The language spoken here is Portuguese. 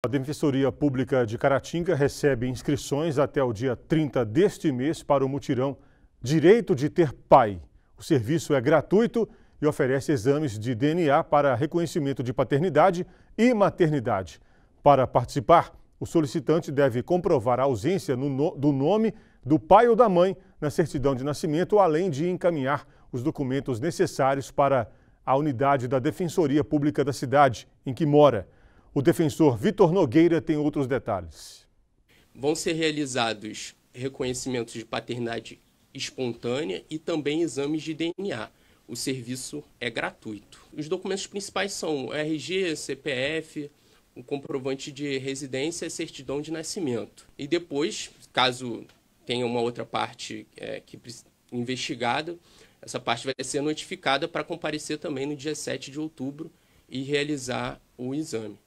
A Defensoria Pública de Caratinga recebe inscrições até o dia 30 deste mês para o mutirão Direito de Ter Pai. O serviço é gratuito e oferece exames de DNA para reconhecimento de paternidade e maternidade. Para participar, o solicitante deve comprovar a ausência no, do nome do pai ou da mãe na certidão de nascimento, além de encaminhar os documentos necessários para a unidade da Defensoria Pública da cidade em que mora. O defensor Vitor Nogueira tem outros detalhes. Vão ser realizados reconhecimentos de paternidade espontânea e também exames de DNA. O serviço é gratuito. Os documentos principais são o RG, CPF, o comprovante de residência e certidão de nascimento. E depois, caso tenha uma outra parte é, que investigada, essa parte vai ser notificada para comparecer também no dia 7 de outubro e realizar o exame.